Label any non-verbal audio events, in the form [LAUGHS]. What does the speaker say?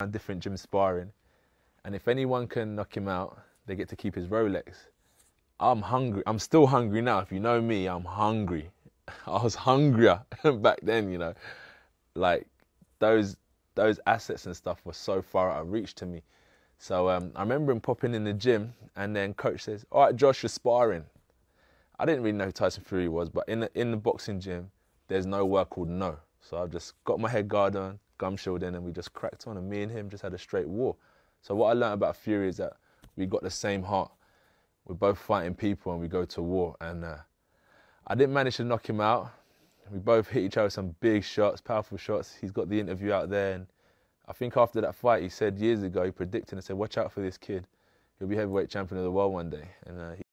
around different gym sparring. And if anyone can knock him out, they get to keep his Rolex. I'm hungry. I'm still hungry now. If you know me, I'm hungry. [LAUGHS] I was hungrier [LAUGHS] back then, you know. Like those those assets and stuff were so far out of reach to me. So um, I remember him popping in the gym, and then coach says, "All right, Josh, you're sparring." I didn't really know who Tyson Fury was, but in the, in the boxing gym, there's no word called no. So I've just got my head guard on, gum shield in, and we just cracked on. And me and him just had a straight war. So what I learned about Fury is that we got the same heart. We're both fighting people and we go to war. And uh, I didn't manage to knock him out. We both hit each other some big shots, powerful shots. He's got the interview out there. And I think after that fight, he said years ago, he predicted and said, watch out for this kid. He'll be heavyweight champion of the world one day. And uh,